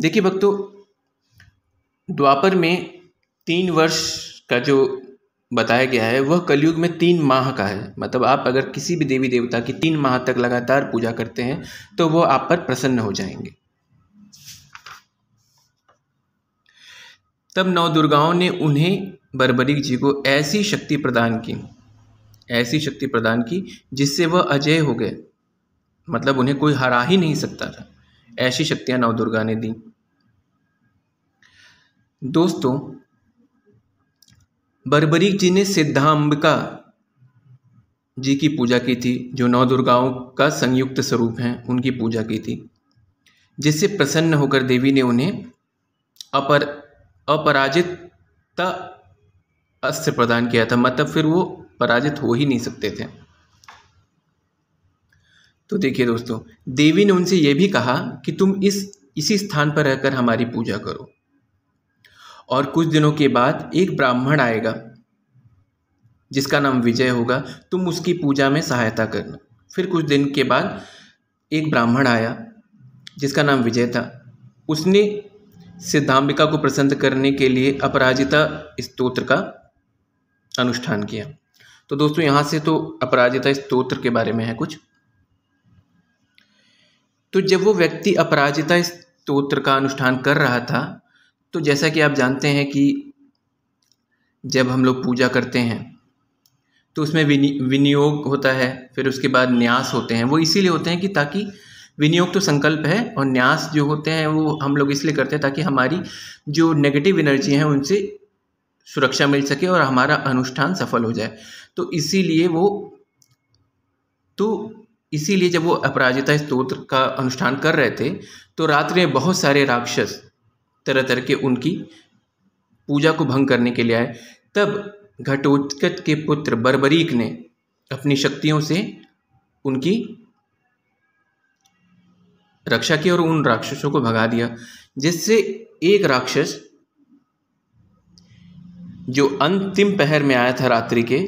देखिए भक्तों द्वापर में तीन वर्ष का जो बताया गया है वह कलयुग में तीन माह का है मतलब आप अगर किसी भी देवी देवता की तीन माह तक लगातार पूजा करते हैं तो वह आप पर प्रसन्न हो जाएंगे तब नौ दुर्गाओं ने उन्हें बरबरीक जी को ऐसी शक्ति प्रदान की ऐसी शक्ति प्रदान की जिससे वह अजय हो गए मतलब उन्हें कोई हरा ही नहीं सकता था ऐसी शक्तियाँ नवदुर्गा ने दी दोस्तों बरबरीक जी ने सिद्धांबिका जी की पूजा की थी जो नौ दुर्गाओं का संयुक्त स्वरूप हैं उनकी पूजा की थी जिससे प्रसन्न होकर देवी ने उन्हें अपर अपराजितता अस्त्र प्रदान किया था मतलब फिर वो पराजित हो ही नहीं सकते थे तो देखिए दोस्तों देवी ने उनसे यह भी कहा कि तुम इस इसी स्थान पर रहकर हमारी पूजा करो और कुछ दिनों के बाद एक ब्राह्मण आएगा जिसका नाम विजय होगा तुम उसकी पूजा में सहायता करना फिर कुछ दिन के बाद एक ब्राह्मण आया जिसका नाम विजय था उसने सिद्धांबिका को प्रसन्न करने के लिए अपराजिता स्तोत्र का अनुष्ठान किया तो दोस्तों यहाँ से तो अपराजिता स्तोत्र के बारे में है कुछ तो जब वो व्यक्ति अपराजिता स्त्रोत्र का अनुष्ठान कर रहा था तो जैसा कि आप जानते हैं कि जब हम लोग पूजा करते हैं तो उसमें विनियोग होता है फिर उसके बाद न्यास होते हैं वो इसीलिए होते हैं कि ताकि विनियोग तो संकल्प है और न्यास जो होते हैं वो हम लोग इसलिए करते हैं ताकि हमारी जो नेगेटिव एनर्जी है उनसे सुरक्षा मिल सके और हमारा अनुष्ठान सफल हो जाए तो इसीलिए वो तो इसीलिए जब वो अपराजिता स्तोत्र का अनुष्ठान कर रहे थे तो रात्रि में बहुत सारे राक्षस तरह तरह के उनकी पूजा को भंग करने के लिए आए तब घटोत्कच के पुत्र बरबरीक ने अपनी शक्तियों से उनकी रक्षा की और उन राक्षसों को भगा दिया जिससे एक राक्षस जो अंतिम पहर में आया था रात्रि के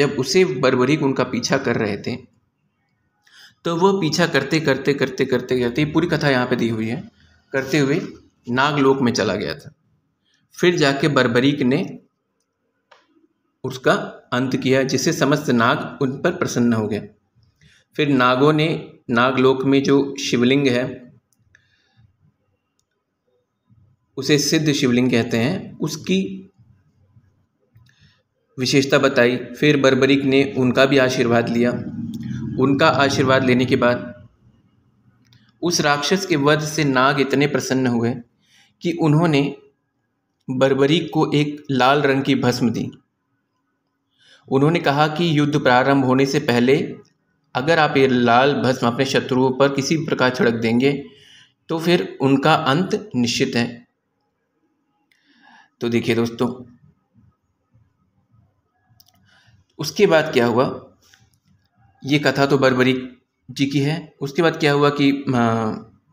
जब उसे बरबरीक उनका पीछा कर रहे थे तो वह पीछा करते करते करते करते करते तो पूरी कथा यहाँ पे दी हुई है करते हुए नागलोक में चला गया था फिर जाके बर्बरीक ने उसका अंत किया जिससे समस्त नाग उन पर प्रसन्न हो गया फिर नागों ने नागलोक में जो शिवलिंग है उसे सिद्ध शिवलिंग कहते हैं उसकी विशेषता बताई फिर बर्बरीक ने उनका भी आशीर्वाद लिया उनका आशीर्वाद लेने के बाद उस राक्षस के वध से नाग इतने प्रसन्न हुए कि उन्होंने बर्बरी को एक लाल रंग की भस्म दी उन्होंने कहा कि युद्ध प्रारंभ होने से पहले अगर आप ये लाल भस्म अपने शत्रुओं पर किसी प्रकार छिड़क देंगे तो फिर उनका अंत निश्चित है तो देखिए दोस्तों उसके बाद क्या हुआ ये कथा तो बर्बरी जी की है उसके बाद क्या हुआ कि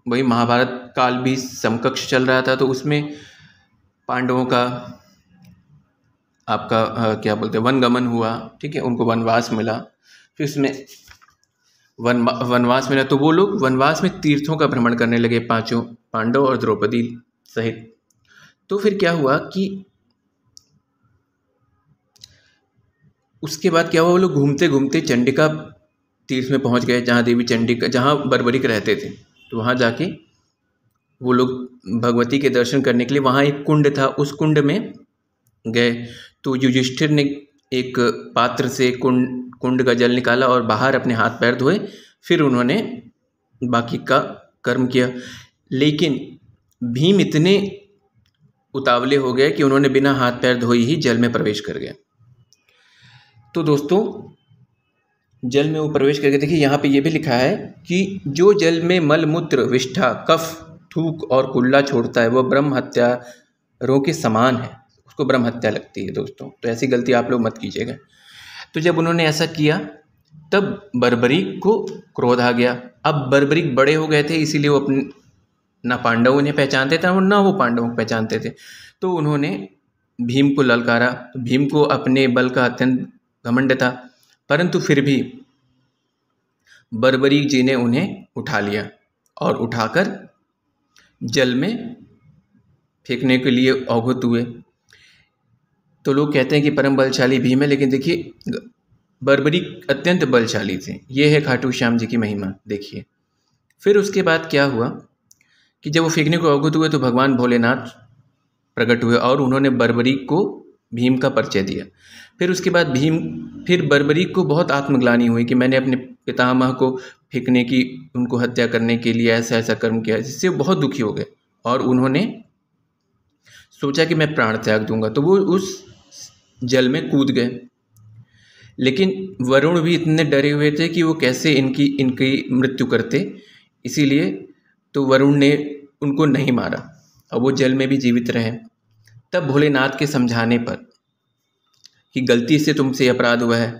वही महाभारत काल भी समकक्ष चल रहा था तो उसमें पांडवों का आपका आ, क्या बोलते हैं वनगमन हुआ ठीक है उनको वनवास मिला फिर उसमें वन वनवास मिला तो वो लोग वनवास में तीर्थों का भ्रमण करने लगे पांचों पांडव और द्रौपदी सहित तो फिर क्या हुआ कि उसके बाद क्या हुआ वो लोग घूमते घूमते चंडिका तीर्थ में पहुंच गए जहाँ देवी चंडी का जहाँ बरबरिक रहते थे तो वहाँ जाके वो लोग भगवती के दर्शन करने के लिए वहाँ एक कुंड था उस कुंड में गए तो युधिष्ठिर ने एक पात्र से कुंड कुंड का जल निकाला और बाहर अपने हाथ पैर धोए फिर उन्होंने बाकी का कर्म किया लेकिन भीम इतने उतावले हो गए कि उन्होंने बिना हाथ पैर धोए ही जल में प्रवेश कर गए तो दोस्तों जल में वो प्रवेश करके देखिए यहाँ पे ये भी लिखा है कि जो जल में मल मूत्र विष्ठा कफ थूक और कुल्ला छोड़ता है वह ब्रह्म हत्या रो के समान है उसको ब्रह्म हत्या लगती है दोस्तों तो ऐसी गलती आप लोग मत कीजिएगा तो जब उन्होंने ऐसा किया तब बर्बरीक को क्रोध आ गया अब बर्बरीक बड़े हो गए थे इसीलिए वो अपने ना पांडव उन्हें पहचानते थे और ना वो पांडवों को पहचानते थे तो उन्होंने भीम को ललकारा तो भीम को अपने बल का अत्यंत घमंड था परंतु फिर भी बर्बरी जी ने उन्हें उठा लिया और उठाकर जल में फेंकने के लिए अवगत हुए तो लोग कहते हैं कि परम बलशाली भीम है लेकिन देखिए बर्बरी अत्यंत बलशाली थे ये है खाटू श्याम जी की महिमा देखिए फिर उसके बाद क्या हुआ कि जब वो फेंकने को अवगत हुए तो भगवान भोलेनाथ प्रकट हुए और उन्होंने बर्बरी को भीम का परिचय दिया फिर उसके बाद भीम फिर बर्बरीक को बहुत आत्मग्लानी हुई कि मैंने अपने पितामह को फेंकने की उनको हत्या करने के लिए ऐसा ऐसा कर्म किया जिससे वो बहुत दुखी हो गए और उन्होंने सोचा कि मैं प्राण त्याग दूंगा तो वो उस जल में कूद गए लेकिन वरुण भी इतने डरे हुए थे कि वो कैसे इनकी इनकी मृत्यु करते इसीलिए तो वरुण ने उनको नहीं मारा और वो जल में भी जीवित रहे तब भोलेनाथ के समझाने पर कि गलती से तुमसे अपराध हुआ है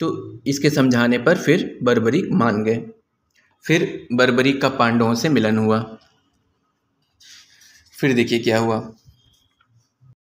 तो इसके समझाने पर फिर बर्बरीक मान गए फिर बर्बरीक का पांडवों से मिलन हुआ फिर देखिए क्या हुआ